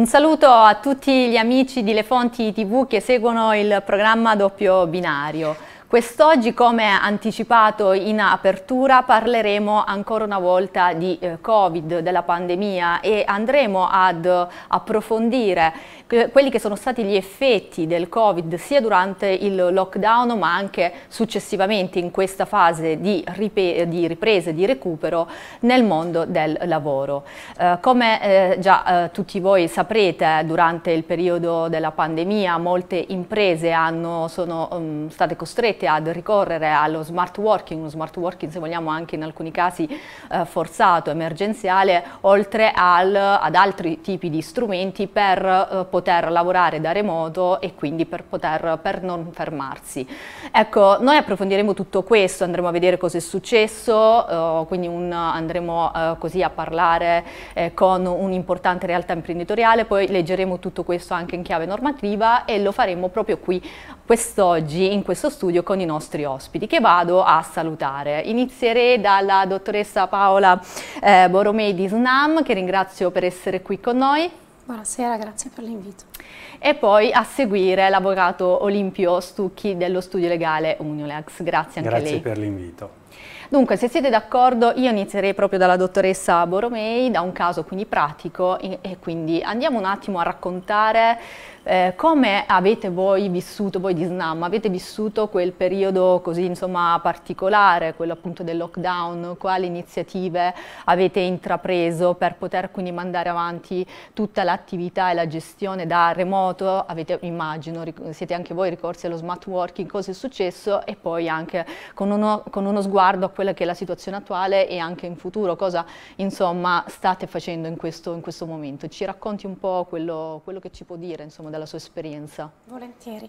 Un saluto a tutti gli amici di Le Fonti TV che seguono il programma Doppio Binario. Quest'oggi, come anticipato in apertura, parleremo ancora una volta di eh, Covid, della pandemia e andremo ad approfondire eh, quelli che sono stati gli effetti del Covid sia durante il lockdown ma anche successivamente in questa fase di, rip di ripresa e di recupero nel mondo del lavoro. Eh, come eh, già eh, tutti voi saprete, eh, durante il periodo della pandemia molte imprese hanno, sono um, state costrette costretti ad ricorrere allo smart working, uno smart working se vogliamo anche in alcuni casi eh, forzato, emergenziale, oltre al, ad altri tipi di strumenti per eh, poter lavorare da remoto e quindi per, poter, per non fermarsi. Ecco, noi approfondiremo tutto questo, andremo a vedere cosa è successo, eh, quindi un, andremo eh, così a parlare eh, con un'importante realtà imprenditoriale, poi leggeremo tutto questo anche in chiave normativa e lo faremo proprio qui quest'oggi in questo studio con i nostri ospiti che vado a salutare. Inizierei dalla dottoressa Paola eh, Boromei di SNAM che ringrazio per essere qui con noi. Buonasera, grazie per l'invito. E poi a seguire l'avvocato Olimpio Stucchi dello studio legale Uniolex. Grazie anche grazie a lei. Grazie per l'invito. Dunque, se siete d'accordo, io inizierei proprio dalla dottoressa Borromei, da un caso quindi pratico e, e quindi andiamo un attimo a raccontare eh, come avete voi vissuto, voi di SNAM, avete vissuto quel periodo così insomma particolare, quello appunto del lockdown, quali iniziative avete intrapreso per poter quindi mandare avanti tutta l'attività e la gestione da remoto, avete, immagino, siete anche voi ricorsi allo smart working, cosa è successo e poi anche con uno, con uno sguardo riguardo a quella che è la situazione attuale e anche in futuro, cosa insomma state facendo in questo, in questo momento. Ci racconti un po' quello, quello che ci può dire insomma, della sua esperienza? Volentieri.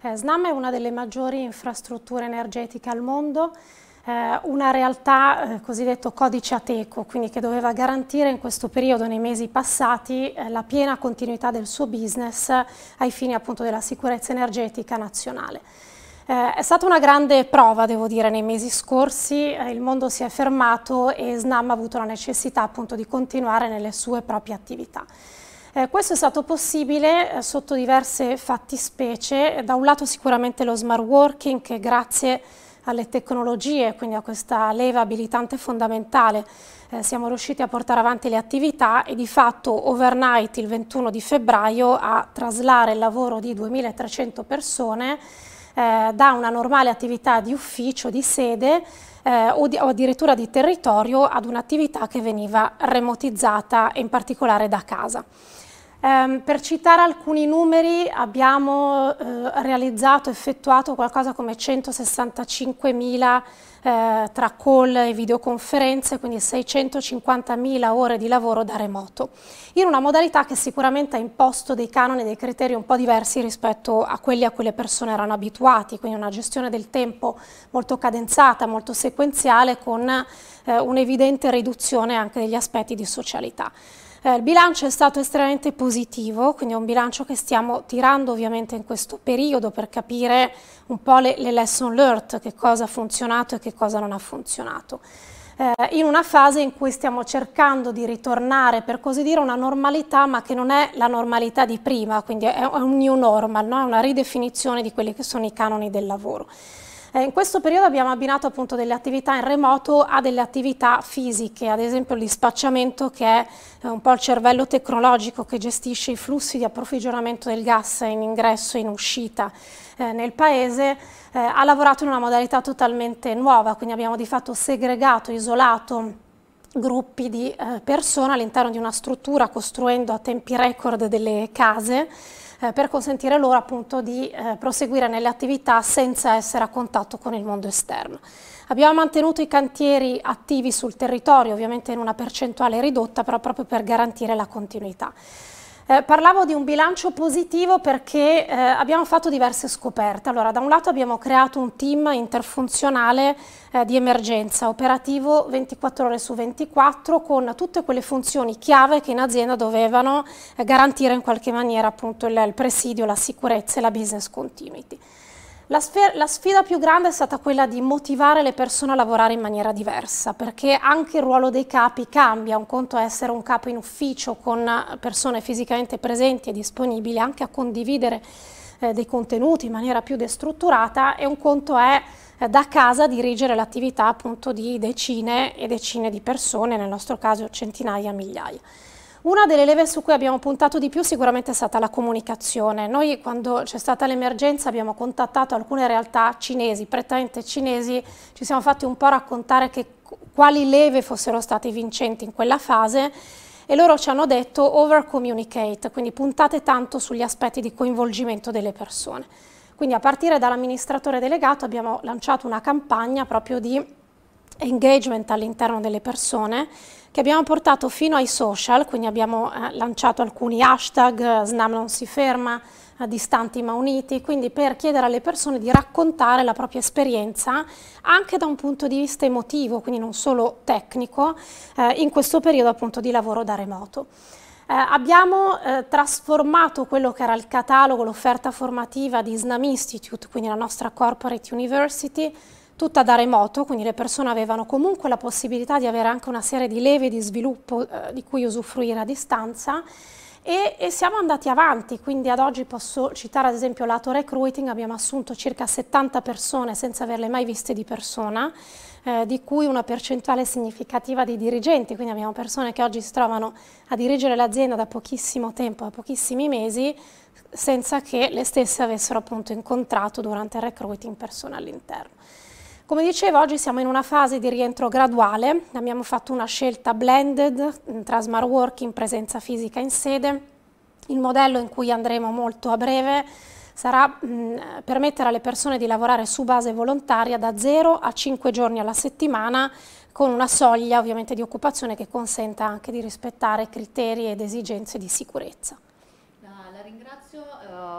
Eh, SNAM è una delle maggiori infrastrutture energetiche al mondo, eh, una realtà eh, cosiddetto codice ateco, quindi che doveva garantire in questo periodo, nei mesi passati, eh, la piena continuità del suo business eh, ai fini appunto della sicurezza energetica nazionale. Eh, è stata una grande prova, devo dire, nei mesi scorsi. Eh, il mondo si è fermato e SNAM ha avuto la necessità appunto di continuare nelle sue proprie attività. Eh, questo è stato possibile eh, sotto diverse fattispecie, da un lato sicuramente lo smart working che grazie alle tecnologie, quindi a questa leva abilitante fondamentale, eh, siamo riusciti a portare avanti le attività e di fatto overnight il 21 di febbraio a traslare il lavoro di 2300 persone eh, da una normale attività di ufficio, di sede eh, o, di, o, addirittura di territorio ad un'attività che veniva remotizzata in particolare da casa. Eh, per citare alcuni numeri abbiamo eh, realizzato, effettuato qualcosa come 165.000 eh, tra call e videoconferenze, quindi 650.000 ore di lavoro da remoto, in una modalità che sicuramente ha imposto dei canoni, e dei criteri un po' diversi rispetto a quelli a cui le persone erano abituate, quindi una gestione del tempo molto cadenzata, molto sequenziale, con eh, un'evidente riduzione anche degli aspetti di socialità. Eh, il bilancio è stato estremamente positivo, quindi è un bilancio che stiamo tirando ovviamente in questo periodo per capire un po' le, le lesson learned, che cosa ha funzionato e che cosa non ha funzionato. Eh, in una fase in cui stiamo cercando di ritornare, per così dire, a una normalità, ma che non è la normalità di prima, quindi è, è un new normal, no? è una ridefinizione di quelli che sono i canoni del lavoro. Eh, in questo periodo abbiamo abbinato appunto delle attività in remoto a delle attività fisiche, ad esempio l'ispacciamento che è eh, un po' il cervello tecnologico che gestisce i flussi di approvvigionamento del gas in ingresso e in uscita eh, nel paese, eh, ha lavorato in una modalità totalmente nuova, quindi abbiamo di fatto segregato, isolato gruppi di eh, persone all'interno di una struttura costruendo a tempi record delle case eh, per consentire loro appunto di eh, proseguire nelle attività senza essere a contatto con il mondo esterno. Abbiamo mantenuto i cantieri attivi sul territorio, ovviamente in una percentuale ridotta, però proprio per garantire la continuità. Eh, parlavo di un bilancio positivo perché eh, abbiamo fatto diverse scoperte. Allora, da un lato abbiamo creato un team interfunzionale eh, di emergenza, operativo 24 ore su 24, con tutte quelle funzioni chiave che in azienda dovevano eh, garantire in qualche maniera appunto il, il presidio, la sicurezza e la business continuity. La, sfer- la, sfida più grande è stata quella di motivare le persone a lavorare in maniera diversa, perché anche il ruolo dei capi cambia, un conto è essere un capo in ufficio con persone fisicamente presenti e disponibili anche a condividere eh, dei contenuti in maniera più destrutturata e un conto è eh, da casa dirigere l'attività appunto di decine e decine di persone, nel nostro caso centinaia, migliaia. Una delle leve su cui abbiamo puntato di più sicuramente è stata la comunicazione. Noi quando c'è stata l'emergenza abbiamo contattato alcune realtà cinesi, prettamente cinesi, ci siamo fatti un po' raccontare che, quali leve fossero state vincenti in quella fase e loro ci hanno detto over communicate, quindi puntate tanto sugli aspetti di coinvolgimento delle persone. Quindi a partire dall'amministratore delegato abbiamo lanciato una campagna proprio di engagement all'interno delle persone che abbiamo portato fino ai social, quindi abbiamo eh, lanciato alcuni hashtag, eh, Snam non si ferma, eh, distanti ma uniti, quindi per chiedere alle persone di raccontare la propria esperienza anche da un punto di vista emotivo, quindi non solo tecnico, eh, in questo periodo appunto di lavoro da remoto. Eh, abbiamo eh, trasformato quello che era il catalogo, l'offerta formativa di SNAM Institute, quindi la nostra corporate university, tutta da remoto, quindi le persone avevano comunque la possibilità di avere anche una serie di leve di sviluppo eh, di cui usufruire a distanza e, e, siamo andati avanti, quindi ad oggi posso citare ad esempio lato recruiting, abbiamo assunto circa 70 persone senza averle mai viste di persona, eh, di cui una percentuale significativa di dirigenti, quindi abbiamo persone che oggi si trovano a dirigere l'azienda da pochissimo tempo, da pochissimi mesi, senza che le stesse avessero appunto incontrato durante il recruiting persone all'interno. Come dicevo, oggi siamo in una fase di rientro graduale, abbiamo fatto una scelta blended mm, tra smart working, presenza fisica in sede. Il modello in cui andremo molto a breve sarà mh, mm, permettere alle persone di lavorare su base volontaria da 0 a 5 giorni alla settimana con una soglia ovviamente di occupazione che consenta anche di rispettare criteri ed esigenze di sicurezza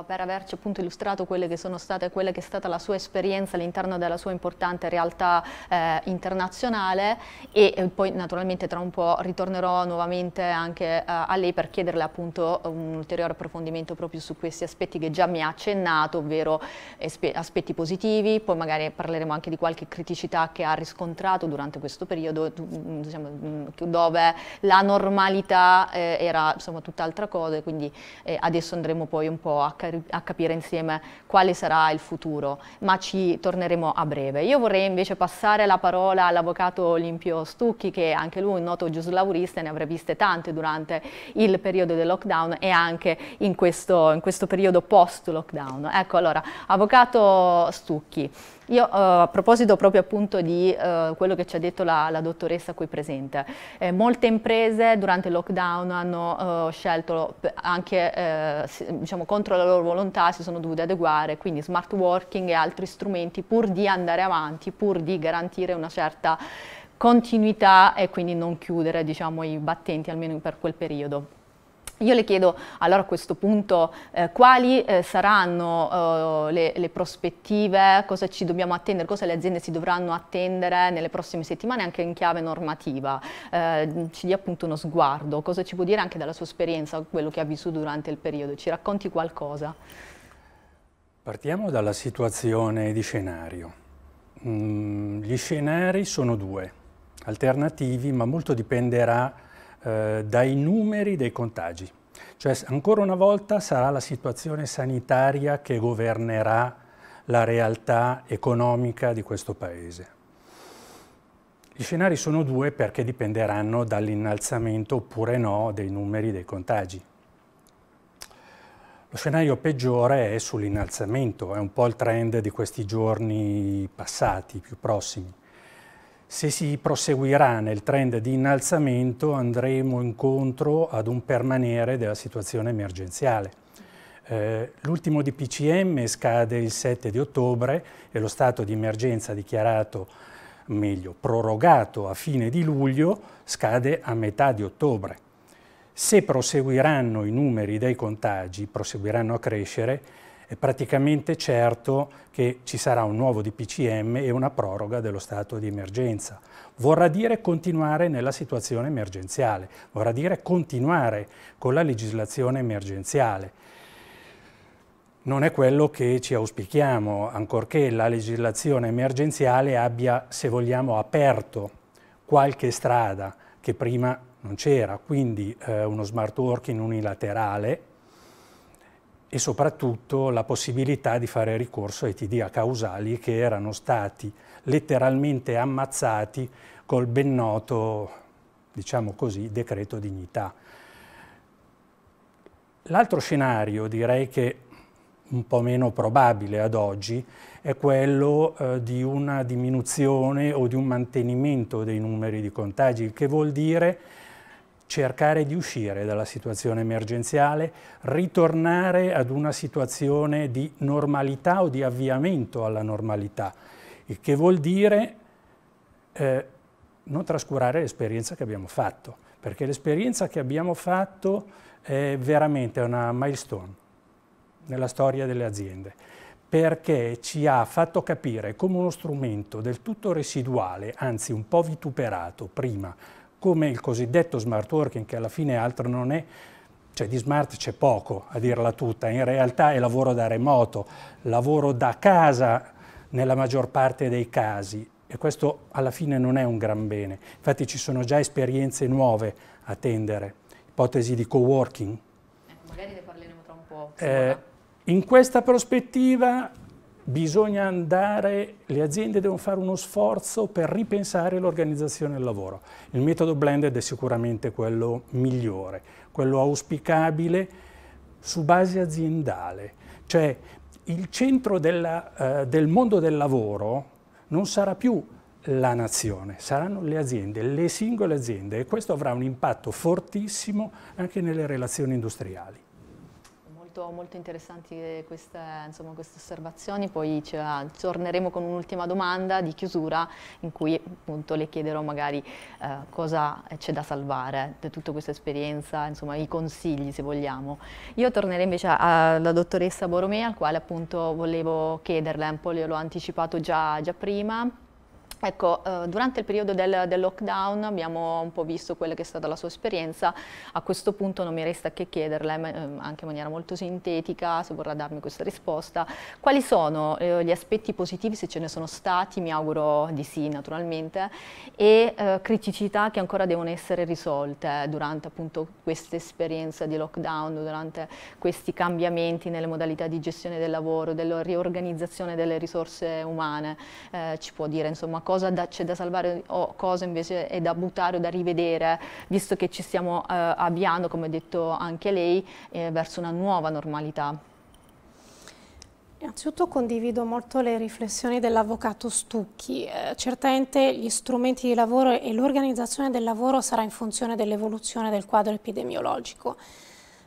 per averci appunto illustrato quelle che sono state, quella che è stata la sua esperienza all'interno della sua importante realtà eh, internazionale e, e eh, poi naturalmente tra un po' ritornerò nuovamente anche uh, a lei per chiederle appunto un ulteriore approfondimento proprio su questi aspetti che già mi ha accennato, ovvero aspetti positivi, poi magari parleremo anche di qualche criticità che ha riscontrato durante questo periodo mm, diciamo, mm, dove la normalità eh, era insomma tutt'altra cosa quindi eh, adesso andremo poi un po' a a, capire insieme quale sarà il futuro, ma ci torneremo a breve. Io vorrei invece passare la parola all'avvocato Olimpio Stucchi, che anche lui è un noto giuslaurista, ne avrà viste tante durante il periodo del lockdown e anche in questo, in questo periodo post-lockdown. Ecco allora, avvocato Stucchi, io eh, a proposito proprio appunto di eh, quello che ci ha detto la, la dottoressa qui presente, eh, molte imprese durante il lockdown hanno eh, scelto anche eh, diciamo, contro la loro volontà si sono dovute adeguare, quindi smart working e altri strumenti pur di andare avanti, pur di garantire una certa continuità e quindi non chiudere diciamo, i battenti almeno per quel periodo. Io le chiedo allora a questo punto eh, quali eh, saranno eh, le, le, prospettive, cosa ci dobbiamo attendere, cosa le aziende si dovranno attendere nelle prossime settimane anche in chiave normativa. Eh, ci dia appunto uno sguardo, cosa ci può dire anche dalla sua esperienza, quello che ha vissuto durante il periodo, ci racconti qualcosa? Partiamo dalla situazione di scenario. Mm, gli scenari sono due, alternativi, ma molto dipenderà eh, dai numeri dei contagi. Cioè ancora una volta sarà la situazione sanitaria che governerà la realtà economica di questo Paese. Gli scenari sono due perché dipenderanno dall'innalzamento oppure no dei numeri dei contagi. Lo scenario peggiore è sull'innalzamento, è un po' il trend di questi giorni passati, più prossimi. Se si proseguirà nel trend di innalzamento andremo incontro ad un permanere della situazione emergenziale. Eh, L'ultimo DPCM scade il 7 di ottobre e lo stato di emergenza dichiarato, meglio, prorogato a fine di luglio scade a metà di ottobre. Se proseguiranno i numeri dei contagi, proseguiranno a crescere, è praticamente certo che ci sarà un nuovo DPCM e una proroga dello stato di emergenza. Vorrà dire continuare nella situazione emergenziale, vorrà dire continuare con la legislazione emergenziale. Non è quello che ci auspichiamo, ancorché la legislazione emergenziale abbia, se vogliamo, aperto qualche strada che prima non c'era, quindi eh, uno smart working unilaterale e soprattutto la possibilità di fare ricorso ai TDA causali che erano stati letteralmente ammazzati col ben noto, diciamo così, decreto dignità. L'altro scenario, direi che un po' meno probabile ad oggi, è quello eh, di una diminuzione o di un mantenimento dei numeri di contagi, il che vuol dire cercare di uscire dalla situazione emergenziale, ritornare ad una situazione di normalità o di avviamento alla normalità, il che vuol dire eh, non trascurare l'esperienza che abbiamo fatto, perché l'esperienza che abbiamo fatto è veramente una milestone nella storia delle aziende perché ci ha fatto capire come uno strumento del tutto residuale, anzi un po' vituperato prima come il cosiddetto smart working, che alla fine altro non è, cioè di smart c'è poco a dirla tutta, in realtà è lavoro da remoto, lavoro da casa nella maggior parte dei casi e questo alla fine non è un gran bene. Infatti ci sono già esperienze nuove a tendere, ipotesi di co-working. Eh, magari ne parleremo tra un po'. Eh, in questa prospettiva bisogna andare, le aziende devono fare uno sforzo per ripensare l'organizzazione del lavoro. Il metodo blended è sicuramente quello migliore, quello auspicabile su base aziendale, cioè il centro della, eh, del mondo del lavoro non sarà più la nazione, saranno le aziende, le singole aziende e questo avrà un impatto fortissimo anche nelle relazioni industriali molto, molto interessanti queste, insomma, queste, osservazioni, poi ci aggiorneremo ah, con un'ultima domanda di chiusura in cui appunto le chiederò magari eh, cosa c'è da salvare di tutta questa esperienza, insomma i consigli se vogliamo. Io tornerei invece alla dottoressa Boromea, al quale appunto volevo chiederle, un po' le l'ho anticipato già, già prima, Ecco, eh, durante il periodo del, del, lockdown abbiamo un po' visto quella che è stata la sua esperienza, a questo punto non mi resta che chiederle, ma, eh, anche in maniera molto sintetica, se vorrà darmi questa risposta, quali sono eh, gli aspetti positivi, se ce ne sono stati, mi auguro di sì naturalmente, e eh, criticità che ancora devono essere risolte durante appunto questa esperienza di lockdown, durante questi cambiamenti nelle modalità di gestione del lavoro, della riorganizzazione delle risorse umane, eh, ci può dire insomma cosa cosa da, c'è da salvare o cosa invece è da buttare o da rivedere, visto che ci stiamo eh, avviando, come ha detto anche lei, eh, verso una nuova normalità. Innanzitutto condivido molto le riflessioni dell'avvocato Stucchi. Eh, certamente gli strumenti di lavoro e l'organizzazione del lavoro sarà in funzione dell'evoluzione del quadro epidemiologico,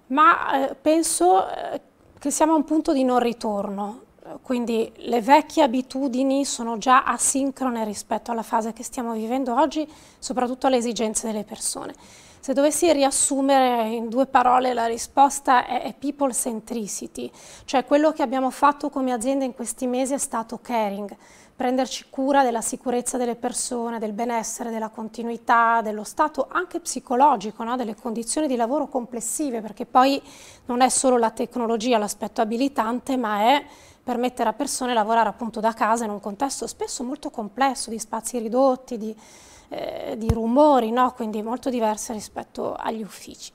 ma eh, penso eh, che siamo a un punto di non ritorno quindi le vecchie abitudini sono già asincrone rispetto alla fase che stiamo vivendo oggi, soprattutto alle esigenze delle persone. Se dovessi riassumere in due parole la risposta è, è people centricity, cioè quello che abbiamo fatto come azienda in questi mesi è stato caring, prenderci cura della sicurezza delle persone, del benessere, della continuità, dello stato anche psicologico, no? delle condizioni di lavoro complessive, perché poi non è solo la tecnologia l'aspetto abilitante, ma è permettere a persone di lavorare appunto da casa in un contesto spesso molto complesso, di spazi ridotti, di, eh, di rumori, no? quindi molto diverse rispetto agli uffici.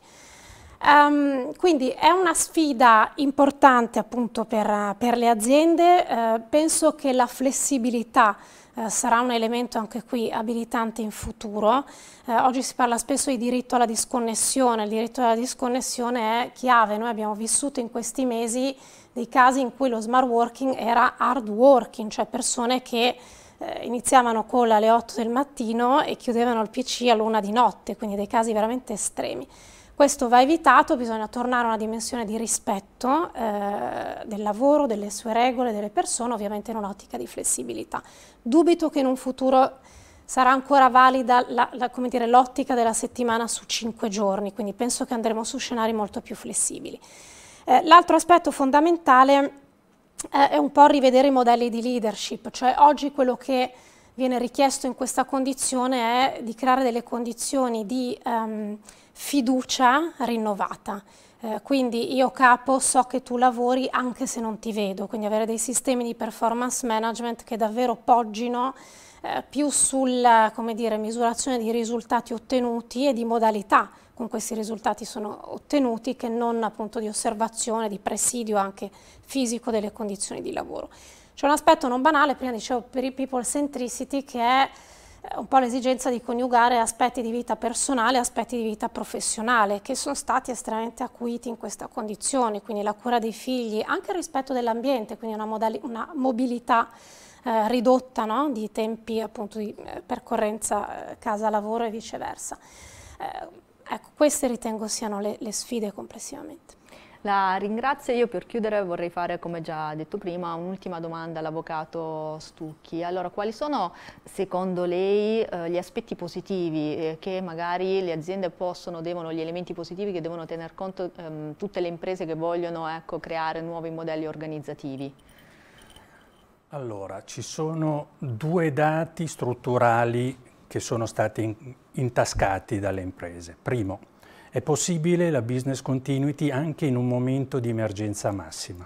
Um, quindi è una sfida importante appunto per, per le aziende, eh, penso che la flessibilità eh, sarà un elemento anche qui abilitante in futuro. Eh, oggi si parla spesso di diritto alla disconnessione, il diritto alla disconnessione è chiave, noi abbiamo vissuto in questi mesi dei casi in cui lo smart working era hard working, cioè persone che eh, iniziavano con alle 8 del mattino e chiudevano il PC all'una di notte, quindi dei casi veramente estremi. Questo va evitato, bisogna tornare a una dimensione di rispetto eh, del lavoro, delle sue regole, delle persone, ovviamente in un'ottica di flessibilità. Dubito che in un futuro sarà ancora valida l'ottica della settimana su cinque giorni, quindi penso che andremo su scenari molto più flessibili. Eh, l'altro aspetto fondamentale eh, è un po' rivedere i modelli di leadership, cioè oggi quello che viene richiesto in questa condizione è di creare delle condizioni di... Um, fiducia rinnovata. Eh, quindi io capo so che tu lavori anche se non ti vedo, quindi avere dei sistemi di performance management che davvero poggino eh, più sulla dire, misurazione di risultati ottenuti e di modalità con questi risultati sono ottenuti che non appunto di osservazione, di presidio anche fisico delle condizioni di lavoro. C'è un aspetto non banale, prima dicevo per i people centricity, che è eh, un po' l'esigenza di coniugare aspetti di vita personale e aspetti di vita professionale che sono stati estremamente acuiti in questa condizione, quindi la cura dei figli, anche il rispetto dell'ambiente, quindi una, una mobilità eh, ridotta no? di tempi appunto di eh, percorrenza eh, casa-lavoro e viceversa. ecco, queste ritengo siano le, le sfide complessivamente. La ringrazio io per chiudere vorrei fare, come già detto prima, un'ultima domanda all'avvocato Stucchi. Allora, quali sono secondo lei eh, gli aspetti positivi eh, che magari le aziende possono, devono, gli elementi positivi che devono tener conto ehm, tutte le imprese che vogliono ecco, creare nuovi modelli organizzativi? Allora, ci sono due dati strutturali che sono stati intascati dalle imprese. Primo, è possibile la business continuity anche in un momento di emergenza massima.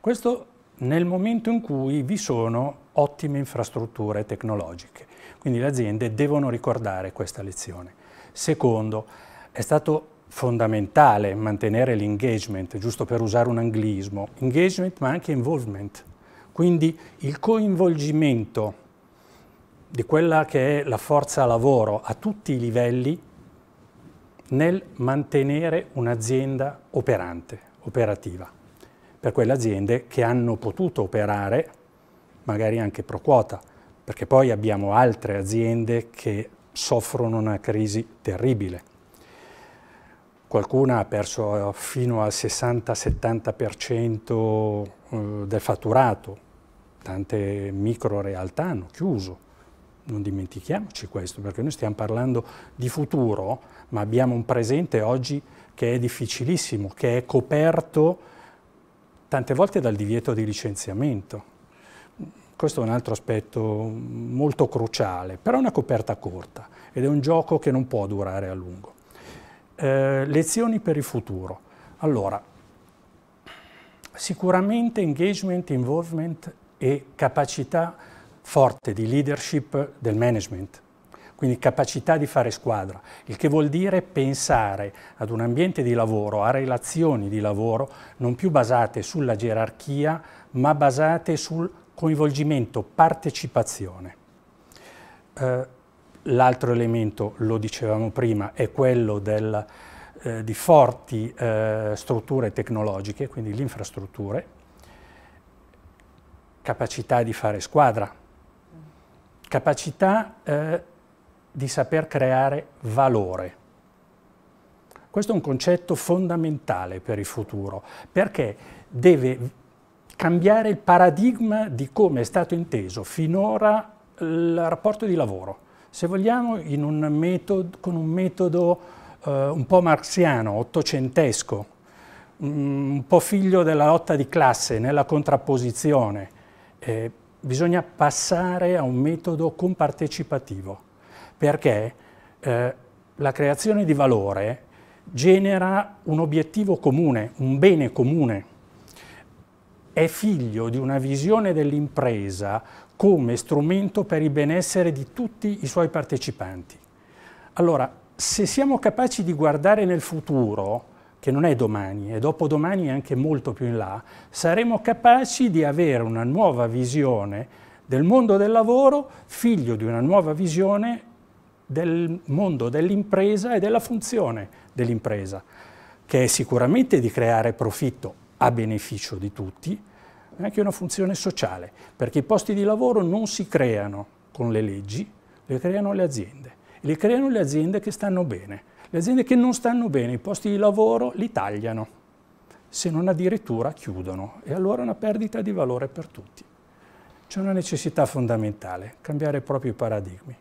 Questo nel momento in cui vi sono ottime infrastrutture tecnologiche. Quindi le aziende devono ricordare questa lezione. Secondo, è stato fondamentale mantenere l'engagement, giusto per usare un anglismo, engagement ma anche involvement, quindi il coinvolgimento di quella che è la forza lavoro a tutti i livelli nel mantenere un'azienda operante, operativa, per quelle aziende che hanno potuto operare, magari anche pro quota, perché poi abbiamo altre aziende che soffrono una crisi terribile. Qualcuna ha perso eh, fino al 60-70% eh, del fatturato, tante micro realtà hanno chiuso non dimentichiamoci questo, perché noi stiamo parlando di futuro, ma abbiamo un presente oggi che è difficilissimo, che è coperto tante volte dal divieto di licenziamento. Questo è un altro aspetto molto cruciale, però è una coperta corta ed è un gioco che non può durare a lungo. Eh, lezioni per il futuro. Allora, sicuramente engagement, involvement e capacità forte di leadership del management, quindi capacità di fare squadra, il che vuol dire pensare ad un ambiente di lavoro, a relazioni di lavoro non più basate sulla gerarchia, ma basate sul coinvolgimento, partecipazione. Eh, L'altro elemento, lo dicevamo prima, è quello del, eh, di forti eh, strutture tecnologiche, quindi le infrastrutture, capacità di fare squadra, capacità eh, di saper creare valore. Questo è un concetto fondamentale per il futuro, perché deve cambiare il paradigma di come è stato inteso finora il rapporto di lavoro. Se vogliamo, un metodo, con un metodo eh, un po' marxiano, ottocentesco, mm, un po' figlio della lotta di classe, nella contrapposizione, eh, bisogna passare a un metodo compartecipativo, perché eh, la creazione di valore genera un obiettivo comune, un bene comune. È figlio di una visione dell'impresa come strumento per il benessere di tutti i suoi partecipanti. Allora, se siamo capaci di guardare nel futuro, che non è domani, è dopodomani e anche molto più in là, saremo capaci di avere una nuova visione del mondo del lavoro, figlio di una nuova visione del mondo dell'impresa e della funzione dell'impresa, che è sicuramente di creare profitto a beneficio di tutti, ma anche una funzione sociale, perché i posti di lavoro non si creano con le leggi, le creano le aziende, le creano le aziende che stanno bene. Le aziende che non stanno bene, i posti di lavoro li tagliano, se non addirittura chiudono. E allora è una perdita di valore per tutti. C'è una necessità fondamentale, cambiare proprio i propri paradigmi.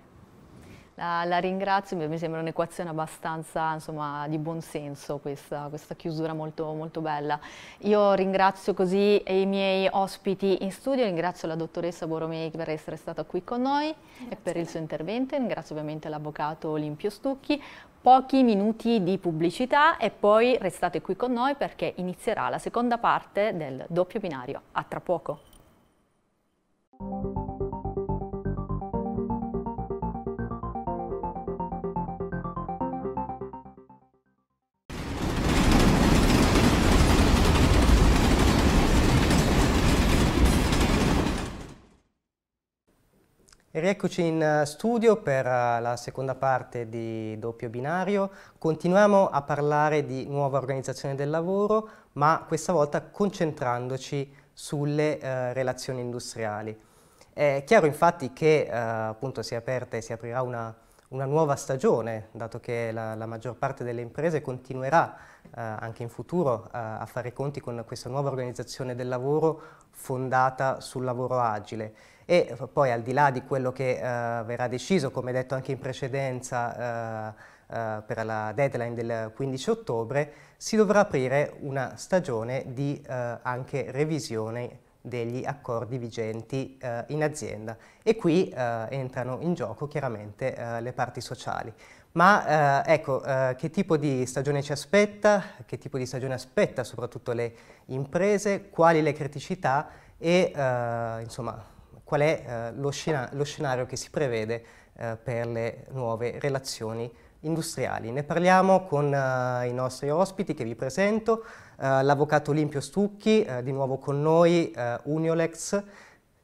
La, la ringrazio, mi sembra un'equazione abbastanza insomma, di buon senso questa, questa chiusura molto, molto, bella. Io ringrazio così i miei ospiti in studio, ringrazio la dottoressa Boromei per essere stata qui con noi Grazie. e per il suo intervento, ringrazio ovviamente l'avvocato Olimpio Stucchi. Pochi minuti di pubblicità e poi restate qui con noi perché inizierà la seconda parte del doppio binario. A tra poco. Rieccoci in eh, studio per eh, la seconda parte di doppio binario. Continuiamo a parlare di nuova organizzazione del lavoro, ma questa volta concentrandoci sulle eh, relazioni industriali. È chiaro infatti che eh, appunto si è aperta e si aprirà una, una nuova stagione, dato che la, la, maggior parte delle imprese continuerà eh, anche in futuro eh, a fare i conti con questa nuova organizzazione del lavoro fondata sul lavoro agile e poi al di là di quello che eh, verrà deciso, come detto anche in precedenza eh, eh per la deadline del 15 ottobre, si dovrà aprire una stagione di eh, anche revisione degli accordi vigenti eh, in azienda e qui eh, entrano in gioco chiaramente eh, le parti sociali. Ma eh, ecco, che tipo di stagione ci aspetta, che tipo di stagione aspetta soprattutto le imprese, quali le criticità e insomma qual è eh, lo, scena lo, scenario che si prevede eh, per le nuove relazioni industriali. Ne parliamo con uh, i nostri ospiti che vi presento, uh, l'avvocato Olimpio Stucchi, uh, di nuovo con noi, Uniolex,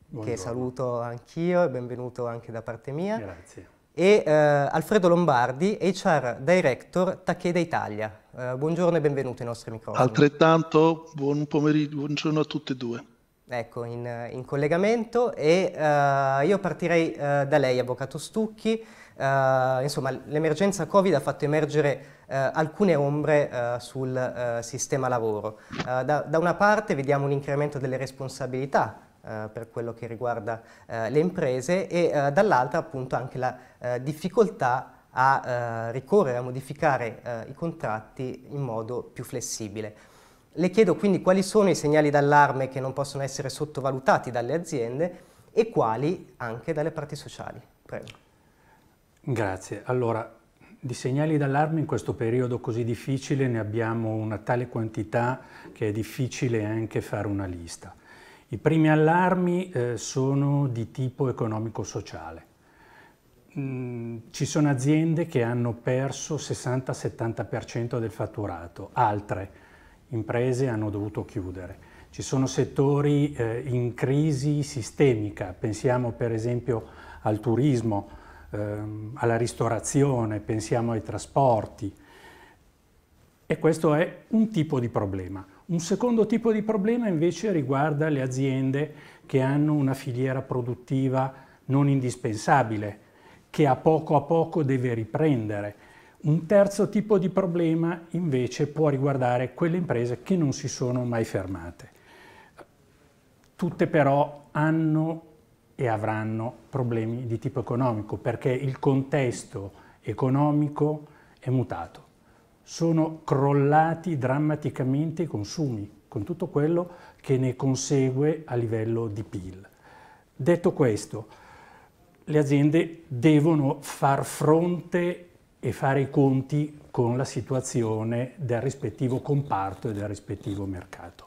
Buongiorno. che saluto anch'io e benvenuto anche da parte mia. Grazie. E Alfredo Lombardi, HR Director Takeda Italia. buongiorno e benvenuto ai nostri microfoni. Altrettanto, buon pomeriggio, buongiorno a tutti e due ecco, in, in, collegamento e uh, io partirei uh, da lei, Avvocato Stucchi. Uh, insomma, l'emergenza Covid ha fatto emergere alcune ombre sul sistema lavoro. Da, da, una parte vediamo un incremento delle responsabilità per quello che riguarda le imprese e dall'altra appunto anche la difficoltà a ricorrere, a modificare i contratti in modo più flessibile. Le chiedo quindi quali sono i segnali d'allarme che non possono essere sottovalutati dalle aziende e quali anche dalle parti sociali. Prego. Grazie. Allora, di segnali d'allarme in questo periodo così difficile ne abbiamo una tale quantità che è difficile anche fare una lista. I primi allarmi eh, sono di tipo economico-sociale. Mm, ci sono aziende che hanno perso 60-70% del fatturato, altre imprese hanno dovuto chiudere. Ci sono settori eh, in crisi sistemica, pensiamo per esempio al turismo, ehm, alla ristorazione, pensiamo ai trasporti. E questo è un tipo di problema. Un secondo tipo di problema invece riguarda le aziende che hanno una filiera produttiva non indispensabile, che a poco a poco deve riprendere un terzo tipo di problema invece può riguardare quelle imprese che non si sono mai fermate. Tutte però hanno e avranno problemi di tipo economico perché il contesto economico è mutato. Sono crollati drammaticamente i consumi con tutto quello che ne consegue a livello di PIL. Detto questo, le aziende devono far fronte e fare i conti con la situazione del rispettivo comparto e del rispettivo mercato.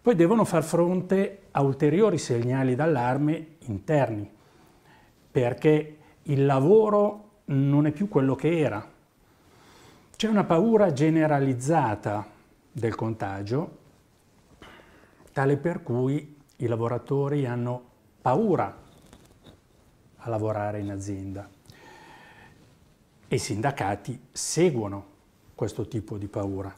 Poi devono far fronte a ulteriori segnali d'allarme interni, perché il lavoro non è più quello che era. C'è una paura generalizzata del contagio, tale per cui i lavoratori hanno paura a lavorare in azienda e i sindacati seguono questo tipo di paura,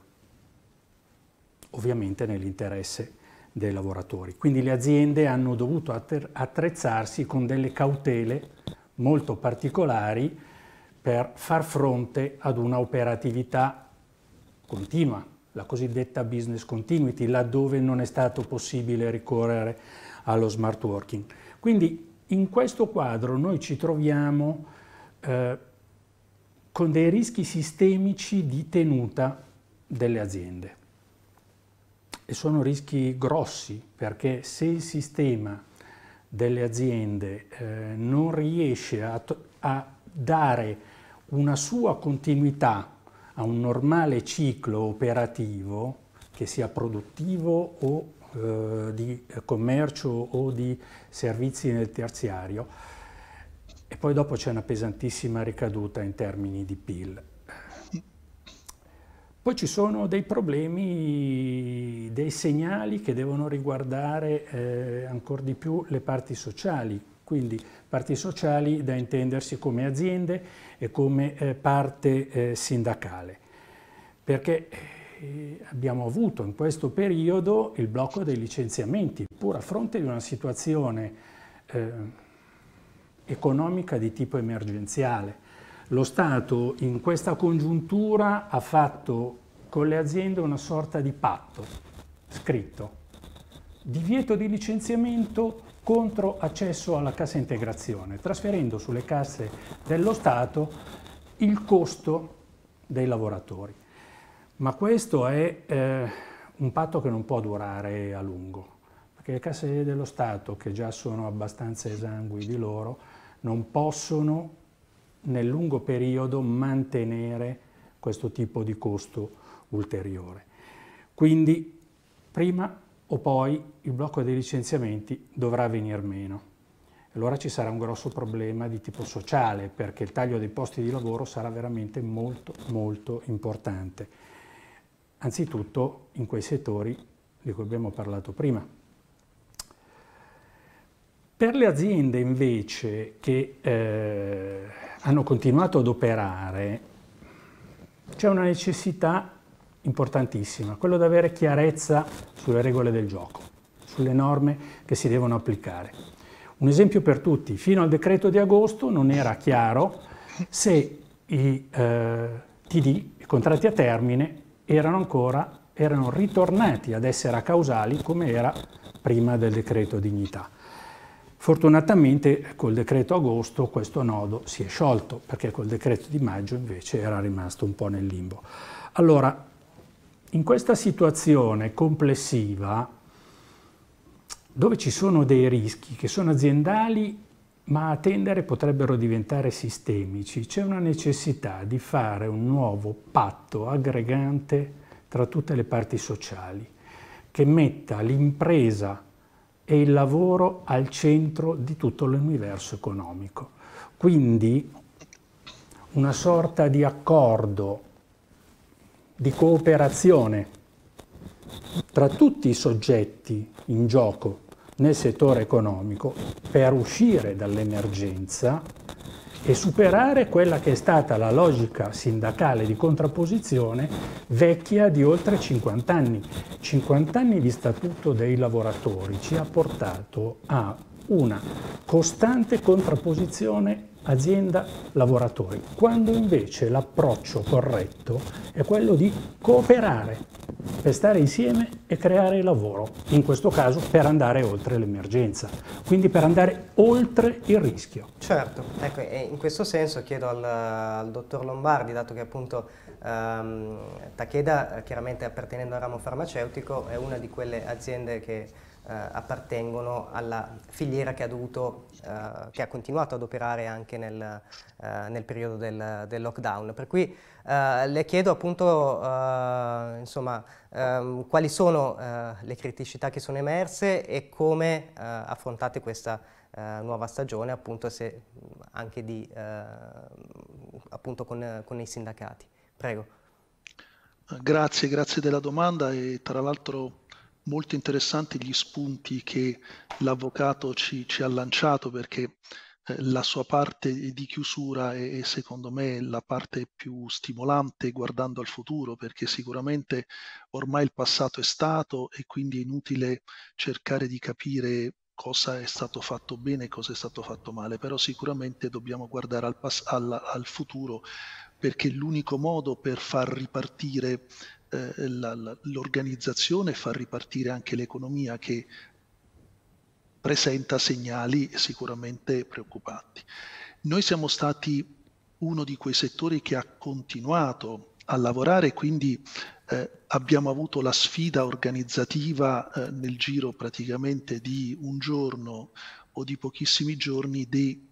ovviamente nell'interesse dei lavoratori. Quindi le aziende hanno dovuto attrezzarsi con delle cautele molto particolari per far fronte ad una operatività continua, la cosiddetta business continuity, laddove non è stato possibile ricorrere allo smart working. Quindi in questo quadro noi ci troviamo eh, con dei rischi sistemici di tenuta delle aziende. E sono rischi grossi perché se il sistema delle aziende eh, non riesce a, a dare una sua continuità a un normale ciclo operativo, che sia produttivo o eh, di commercio o di servizi nel terziario, e poi dopo c'è una pesantissima ricaduta in termini di PIL. Poi ci sono dei problemi, dei segnali che devono riguardare eh, ancora di più le parti sociali, quindi parti sociali da intendersi come aziende e come eh, parte eh, sindacale, perché eh, abbiamo avuto in questo periodo il blocco dei licenziamenti, pur a fronte di una situazione eh, economica di tipo emergenziale. Lo Stato in questa congiuntura ha fatto con le aziende una sorta di patto scritto. Divieto di licenziamento contro accesso alla cassa integrazione, trasferendo sulle casse dello Stato il costo dei lavoratori. Ma questo è eh, un patto che non può durare a lungo, perché le casse dello Stato, che già sono abbastanza esangui di loro, non possono nel lungo periodo mantenere questo tipo di costo ulteriore. Quindi prima o poi il blocco dei licenziamenti dovrà venir meno. Allora ci sarà un grosso problema di tipo sociale perché il taglio dei posti di lavoro sarà veramente molto molto importante. Anzitutto in quei settori di cui abbiamo parlato prima, per le aziende invece che eh, hanno continuato ad operare c'è una necessità importantissima, quello di avere chiarezza sulle regole del gioco, sulle norme che si devono applicare. Un esempio per tutti, fino al decreto di agosto non era chiaro se i eh, TD, i contratti a termine, erano ancora erano ritornati ad essere a causali come era prima del decreto dignità. Fortunatamente col ecco, decreto agosto questo nodo si è sciolto, perché col decreto di maggio invece era rimasto un po' nel limbo. Allora, in questa situazione complessiva, dove ci sono dei rischi che sono aziendali ma a tendere potrebbero diventare sistemici, c'è una necessità di fare un nuovo patto aggregante tra tutte le parti sociali che metta l'impresa e il lavoro al centro di tutto l'universo economico. Quindi una sorta di accordo, di cooperazione tra tutti i soggetti in gioco nel settore economico per uscire dall'emergenza e superare quella che è stata la logica sindacale di contrapposizione vecchia di oltre 50 anni. 50 anni di statuto dei lavoratori ci ha portato a una costante contrapposizione azienda, lavoratori, quando invece l'approccio corretto è quello di cooperare per stare insieme e creare lavoro, in questo caso per andare oltre l'emergenza, quindi per andare oltre il rischio. Certo, ecco, in questo senso chiedo al, al dottor Lombardi, dato che appunto ehm, Takeda, chiaramente appartenendo al ramo farmaceutico, è una di quelle aziende che eh, appartengono alla filiera che ha, dovuto, eh, che ha continuato ad operare anche nel, eh, nel periodo del, del, lockdown. Per cui le chiedo appunto insomma, ehm, quali sono le criticità che sono emerse e come affrontate questa nuova stagione appunto se, anche di, appunto con, con i sindacati. Prego. Grazie, grazie della domanda e tra l'altro molto interessanti gli spunti che l'avvocato ci, ci ha lanciato perché eh, la sua parte di chiusura è, è, secondo me la parte più stimolante guardando al futuro perché sicuramente ormai il passato è stato e quindi è inutile cercare di capire cosa è stato fatto bene e cosa è stato fatto male, però sicuramente dobbiamo guardare al, pass- al, al futuro perché l'unico modo per far ripartire eh, la, la, l'organizzazione fa ripartire anche l'economia che presenta segnali sicuramente preoccupanti. Noi siamo stati uno di quei settori che ha continuato a lavorare, quindi eh, abbiamo avuto la sfida organizzativa eh, nel giro praticamente di un giorno o di pochissimi giorni di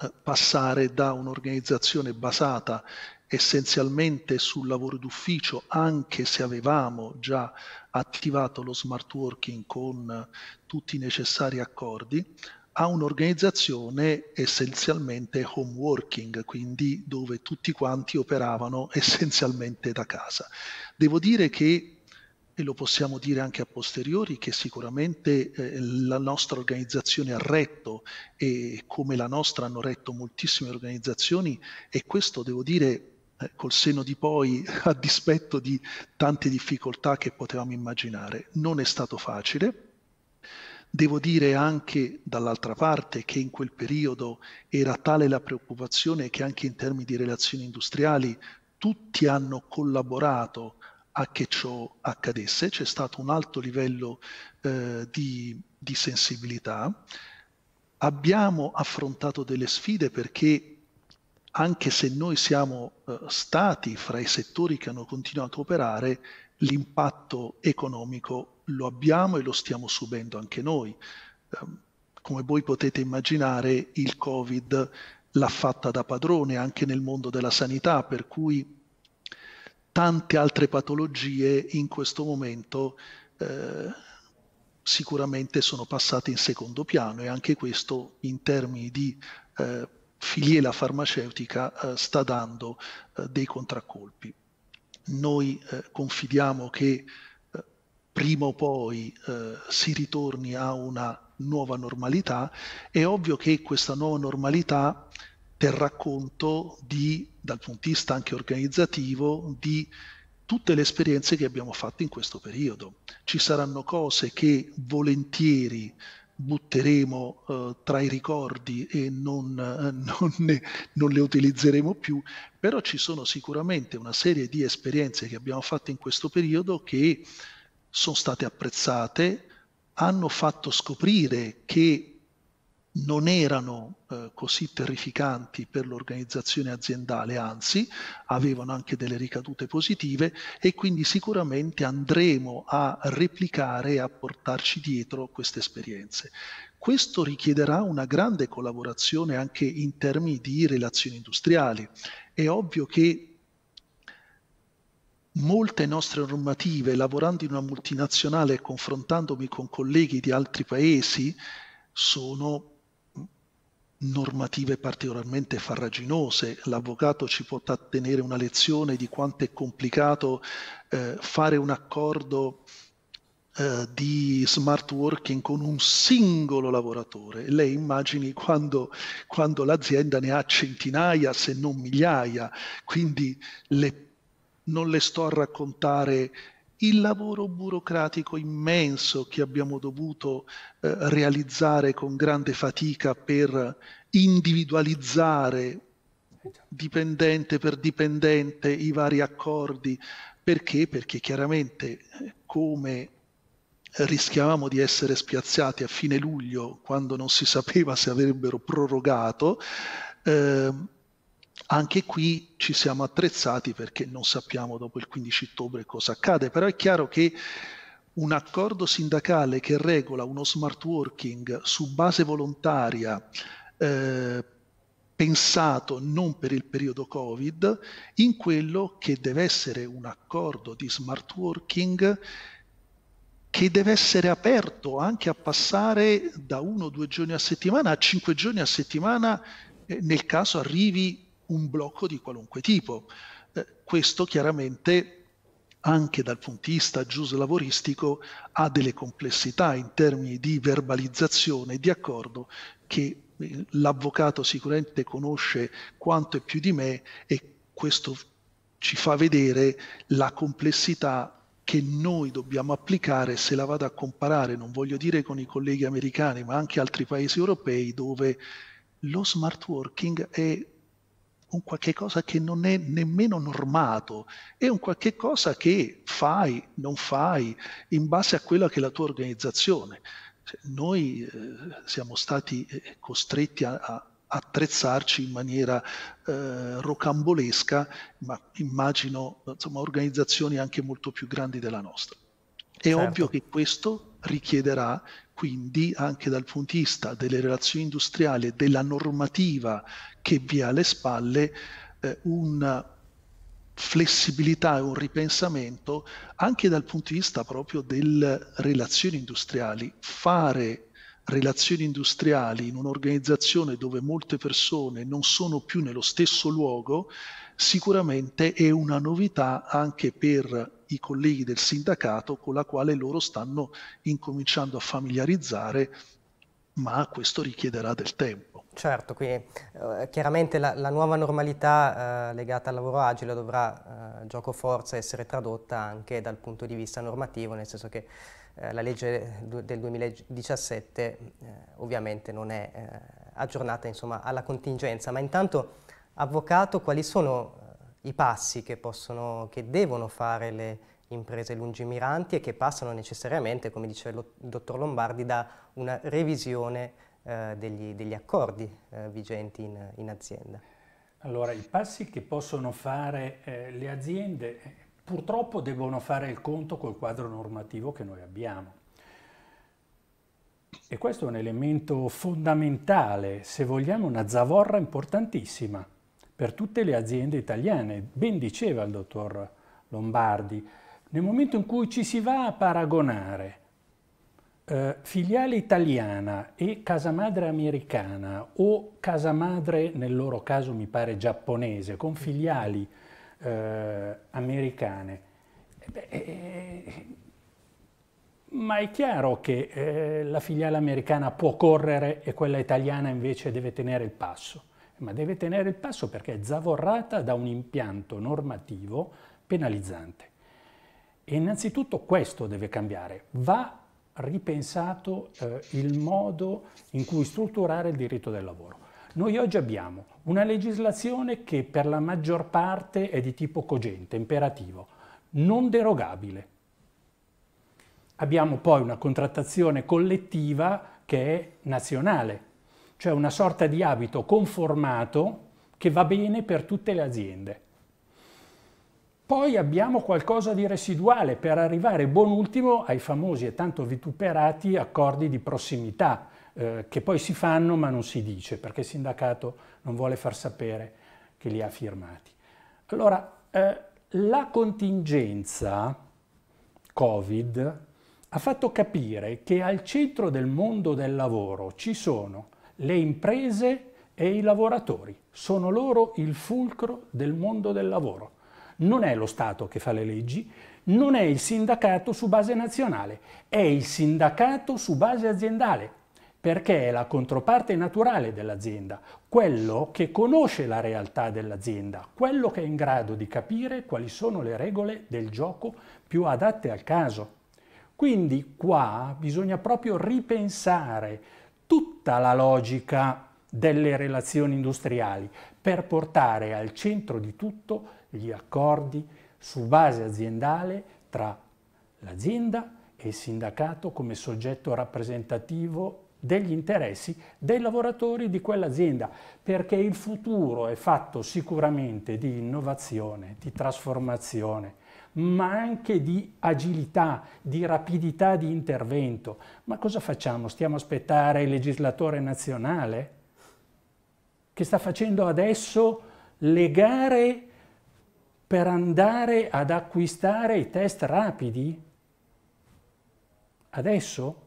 eh, passare da un'organizzazione basata essenzialmente sul lavoro d'ufficio, anche se avevamo già attivato lo smart working con tutti i necessari accordi, a un'organizzazione essenzialmente home working, quindi dove tutti quanti operavano essenzialmente da casa. Devo dire che e lo possiamo dire anche a posteriori, che sicuramente eh, la nostra organizzazione ha retto e come la nostra hanno retto moltissime organizzazioni e questo devo dire eh, col seno di poi, a dispetto di tante difficoltà che potevamo immaginare. Non è stato facile. Devo dire anche dall'altra parte che in quel periodo era tale la preoccupazione che anche in termini di relazioni industriali tutti hanno collaborato a che ciò accadesse, c'è stato un alto livello eh, di, di sensibilità. Abbiamo affrontato delle sfide perché anche se noi siamo eh, stati fra i settori che hanno continuato a operare, l'impatto economico lo abbiamo e lo stiamo subendo anche noi. Eh, come voi potete immaginare, il Covid l'ha fatta da padrone anche nel mondo della sanità, per cui tante altre patologie in questo momento eh, sicuramente sono passate in secondo piano e anche questo in termini di eh, filiera farmaceutica eh, sta dando eh, dei contraccolpi. Noi eh, confidiamo che eh, prima o poi eh, si ritorni a una nuova normalità. È ovvio che questa nuova normalità terrà conto di, dal punto di vista anche organizzativo, di tutte le esperienze che abbiamo fatto in questo periodo. Ci saranno cose che volentieri butteremo eh, tra i ricordi e non, eh, non, ne, non, le utilizzeremo più, però ci sono sicuramente una serie di esperienze che abbiamo fatto in questo periodo che sono state apprezzate, hanno fatto scoprire che non erano eh, così terrificanti per l'organizzazione aziendale, anzi avevano anche delle ricadute positive e quindi sicuramente andremo a replicare e a portarci dietro queste esperienze. Questo richiederà una grande collaborazione anche in termini di relazioni industriali. È ovvio che molte nostre normative, lavorando in una multinazionale e confrontandomi con colleghi di altri paesi, sono normative particolarmente farraginose, l'avvocato ci può tenere una lezione di quanto è complicato eh, fare un accordo eh, di smart working con un singolo lavoratore. Lei immagini quando, quando l'azienda ne ha centinaia, se non migliaia, quindi le, non le sto a raccontare il lavoro burocratico immenso che abbiamo dovuto eh, realizzare con grande fatica per individualizzare dipendente per dipendente i vari accordi. Perché? Perché chiaramente eh, come rischiavamo di essere spiazzati a fine luglio quando non si sapeva se avrebbero prorogato, eh, anche qui ci siamo attrezzati perché non sappiamo dopo il 15 ottobre cosa accade, però è chiaro che un accordo sindacale che regola uno smart working su base volontaria eh, pensato non per il periodo Covid, in quello che deve essere un accordo di smart working che deve essere aperto anche a passare da uno o due giorni a settimana a cinque giorni a settimana eh, nel caso arrivi un blocco di qualunque tipo. Eh, questo chiaramente anche dal punto di vista giuslavoristico ha delle complessità in termini di verbalizzazione di accordo che l'avvocato sicuramente conosce quanto e più di me e questo ci fa vedere la complessità che noi dobbiamo applicare se la vado a comparare, non voglio dire con i colleghi americani, ma anche altri paesi europei dove lo smart working è un qualche cosa che non è nemmeno normato, è un qualche cosa che fai, non fai, in base a quella che è la tua organizzazione. Cioè, noi eh, siamo stati eh, costretti a, a, attrezzarci in maniera eh, rocambolesca, ma immagino insomma, organizzazioni anche molto più grandi della nostra. È certo. ovvio che questo richiederà quindi anche dal punto di vista delle relazioni industriali e della normativa che vi ha alle spalle, eh, una flessibilità e un ripensamento anche dal punto di vista proprio delle relazioni industriali. Fare relazioni industriali in un'organizzazione dove molte persone non sono più nello stesso luogo, sicuramente è una novità anche per i colleghi del sindacato con la quale loro stanno incominciando a familiarizzare, ma questo richiederà del tempo. Certo, quindi eh, chiaramente la, la, nuova normalità eh, legata al lavoro agile dovrà, eh, gioco forza, essere tradotta anche dal punto di vista normativo, nel senso che eh, la legge del 2017 eh, ovviamente non è eh, aggiornata insomma, alla contingenza, ma intanto Avvocato, quali sono i passi che, possono, che devono fare le imprese lungimiranti e che passano necessariamente, come diceva il dottor Lombardi, da una revisione eh, degli, degli, accordi eh, vigenti in, in, azienda. Allora, i passi che possono fare eh, le aziende eh, purtroppo devono fare il conto col quadro normativo che noi abbiamo. E questo è un elemento fondamentale, se vogliamo una zavorra importantissima per tutte le aziende italiane, ben diceva il dottor Lombardi, nel momento in cui ci si va a paragonare eh, filiale italiana e casa madre americana o casa madre, nel loro caso mi pare giapponese, con filiali eh, americane, eh beh, eh, ma è chiaro che eh, la filiale americana può correre e quella italiana invece deve tenere il passo ma deve tenere il passo perché è zavorrata da un impianto normativo penalizzante. E innanzitutto questo deve cambiare, va ripensato eh, il modo in cui strutturare il diritto del lavoro. Noi oggi abbiamo una legislazione che per la maggior parte è di tipo cogente, imperativo, non derogabile. Abbiamo poi una contrattazione collettiva che è nazionale, cioè una sorta di abito conformato che va bene per tutte le aziende. Poi abbiamo qualcosa di residuale per arrivare, buon ultimo, ai famosi e tanto vituperati accordi di prossimità, eh, che poi si fanno ma non si dice, perché il sindacato non vuole far sapere che li ha firmati. Allora, eh, la contingenza Covid ha fatto capire che al centro del mondo del lavoro ci sono le imprese e i lavoratori. Sono loro il fulcro del mondo del lavoro. Non è lo Stato che fa le leggi, non è il sindacato su base nazionale, è il sindacato su base aziendale, perché è la controparte naturale dell'azienda, quello che conosce la realtà dell'azienda, quello che è in grado di capire quali sono le regole del gioco più adatte al caso. Quindi qua bisogna proprio ripensare tutta la logica delle relazioni industriali per portare al centro di tutto gli accordi su base aziendale tra l'azienda e il sindacato come soggetto rappresentativo degli interessi dei lavoratori di quell'azienda, perché il futuro è fatto sicuramente di innovazione, di trasformazione, ma anche di agilità, di rapidità di intervento. Ma cosa facciamo? Stiamo a aspettare il legislatore nazionale che sta facendo adesso le gare per andare ad acquistare i test rapidi? Adesso?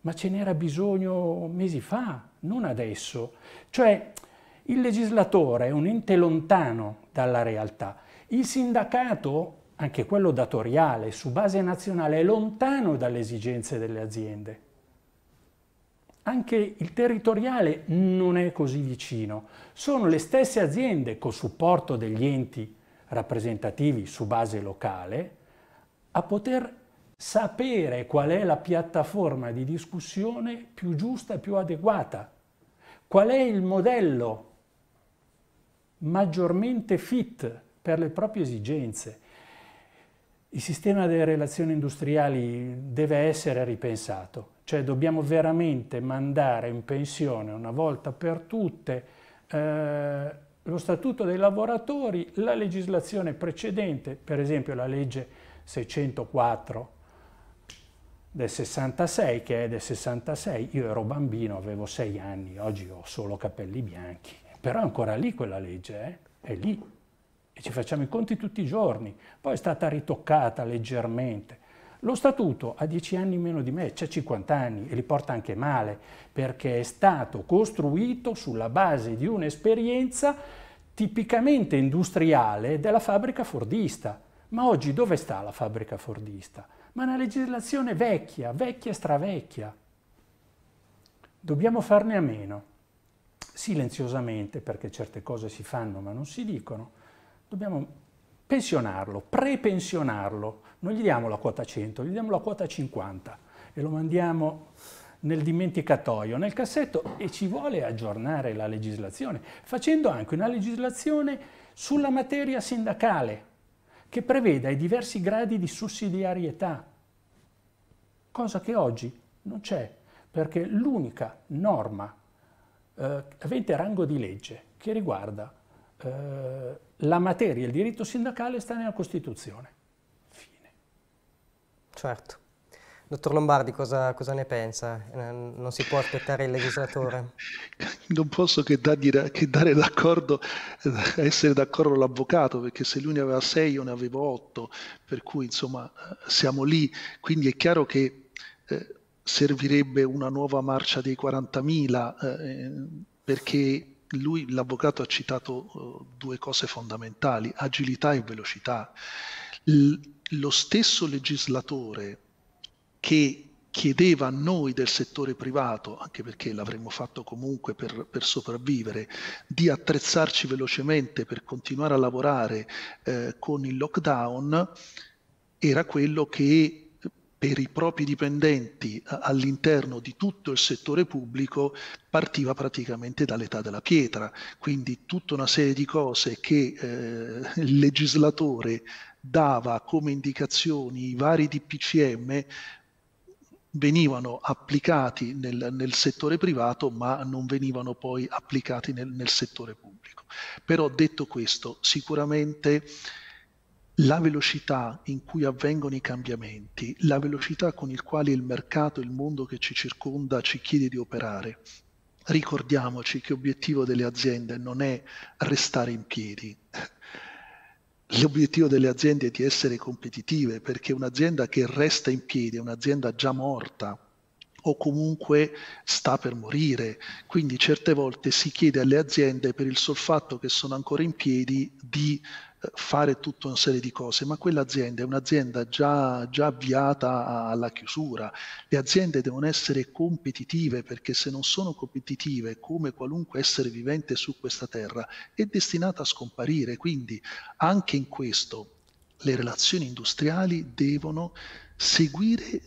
Ma ce n'era bisogno mesi fa, non adesso. Cioè, il legislatore è un ente lontano dalla realtà. Il sindacato anche quello datoriale, su base nazionale, è lontano dalle esigenze delle aziende. Anche il territoriale non è così vicino. Sono le stesse aziende, con supporto degli enti rappresentativi su base locale, a poter sapere qual è la piattaforma di discussione più giusta e più adeguata, qual è il modello maggiormente fit per le proprie esigenze il sistema delle relazioni industriali deve essere ripensato, cioè dobbiamo veramente mandare in pensione una volta per tutte eh, lo statuto dei lavoratori, la legislazione precedente, per esempio la legge 604 del 66, che è del 66, io ero bambino, avevo sei anni, oggi ho solo capelli bianchi, però è ancora lì quella legge, eh? è lì e ci facciamo i conti tutti i giorni, poi è stata ritoccata leggermente. Lo statuto ha 10 anni meno di me, c'è 50 anni e li porta anche male, perché è stato costruito sulla base di un'esperienza tipicamente industriale della fabbrica fordista. Ma oggi dove sta la fabbrica fordista? Ma una legislazione vecchia, vecchia e stravecchia. Dobbiamo farne a meno, silenziosamente, perché certe cose si fanno ma non si dicono, dobbiamo pensionarlo, prepensionarlo, non gli diamo la quota 100, gli diamo la quota 50 e lo mandiamo nel dimenticatoio, nel cassetto e ci vuole aggiornare la legislazione, facendo anche una legislazione sulla materia sindacale che preveda i diversi gradi di sussidiarietà, cosa che oggi non c'è, perché l'unica norma eh, avente rango di legge che riguarda eh, la materia, il diritto sindacale sta nella Costituzione. Fine. Certo. Dottor Lombardi, cosa, cosa, ne pensa? Eh, non si può aspettare il legislatore? Non posso che, dargli, che dare d'accordo, eh, essere d'accordo l'avvocato, perché se lui ne aveva sei io ne avevo otto, per cui insomma siamo lì. Quindi è chiaro che eh, servirebbe una nuova marcia dei 40.000, eh, perché lui, l'avvocato, ha citato eh, due cose fondamentali, agilità e velocità. L- lo stesso legislatore che chiedeva a noi del settore privato, anche perché l'avremmo fatto comunque per, per sopravvivere, di attrezzarci velocemente per continuare a lavorare eh, con il lockdown, era quello che per i propri dipendenti eh, all'interno di tutto il settore pubblico partiva praticamente dall'età della pietra, quindi tutta una serie di cose che eh, il legislatore dava come indicazioni i vari DPCM venivano applicati nel, nel, settore privato ma non venivano poi applicati nel, nel settore pubblico. Però detto questo, sicuramente la velocità in cui avvengono i cambiamenti, la velocità con il quale il mercato, il mondo che ci circonda ci chiede di operare. Ricordiamoci che l'obiettivo delle aziende non è restare in piedi. L'obiettivo delle aziende è di essere competitive perché un'azienda che resta in piedi è un'azienda già morta o comunque sta per morire. Quindi certe volte si chiede alle aziende per il sol fatto che sono ancora in piedi di fare tutta una serie di cose, ma quell'azienda è un'azienda già, già, avviata alla chiusura. Le aziende devono essere competitive perché se non sono competitive, come qualunque essere vivente su questa terra, è destinata a scomparire. Quindi anche in questo le relazioni industriali devono seguire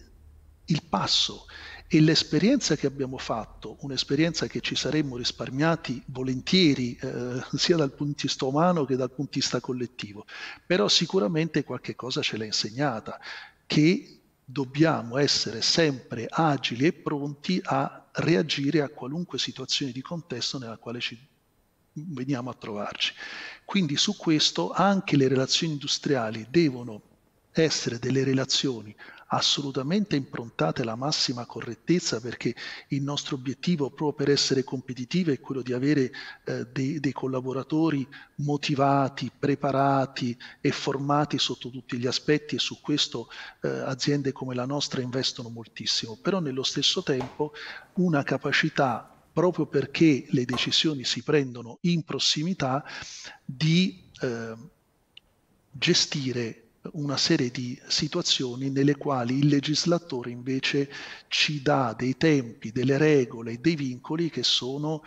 il passo e l'esperienza che abbiamo fatto, un'esperienza che ci saremmo risparmiati volentieri eh, sia dal punto di vista umano che dal punto di vista collettivo, però sicuramente qualche cosa ce l'ha insegnata, che dobbiamo essere sempre agili e pronti a reagire a qualunque situazione di contesto nella quale ci veniamo a trovarci. Quindi su questo anche le relazioni industriali devono essere delle relazioni assolutamente improntate alla massima correttezza perché il nostro obiettivo proprio per essere competitivi è quello di avere eh, dei, dei collaboratori motivati, preparati e formati sotto tutti gli aspetti e su questo eh, aziende come la nostra investono moltissimo, però nello stesso tempo una capacità proprio perché le decisioni si prendono in prossimità di eh, gestire una serie di situazioni nelle quali il legislatore invece ci dà dei tempi, delle regole, dei vincoli che sono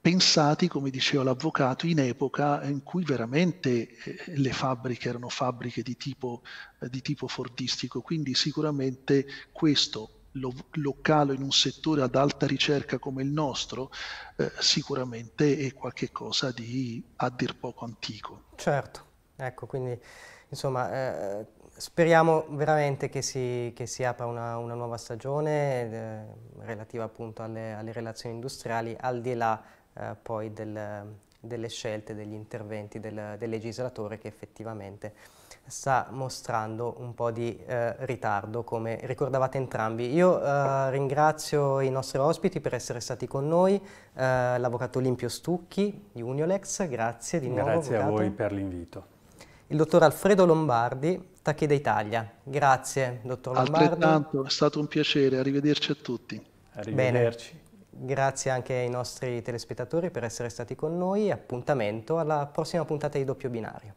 pensati, come diceva l'avvocato, in epoca in cui veramente eh, le fabbriche erano fabbriche di tipo, eh, di tipo fordistico. Quindi sicuramente questo lo, lo, calo in un settore ad alta ricerca come il nostro, eh, sicuramente è qualcosa di a dir poco antico. Certo, ecco, quindi Insomma, eh, speriamo veramente che si, che si apra una, una, nuova stagione eh, relativa appunto alle, alle, relazioni industriali, al di là eh, poi del, delle scelte, degli interventi del, del, legislatore che effettivamente sta mostrando un po' di eh, ritardo, come ricordavate entrambi. Io eh, ringrazio i nostri ospiti per essere stati con noi, eh, l'avvocato Olimpio Stucchi di Uniolex, grazie di grazie nuovo. Grazie a voi per l'invito il dottor Alfredo Lombardi, Tacheda Italia. Grazie, dottor Lombardi. Altrettanto, è stato un piacere, arrivederci a tutti. Arrivederci. Bene. Grazie anche ai nostri telespettatori per essere stati con noi. Appuntamento alla prossima puntata di Doppio Binario.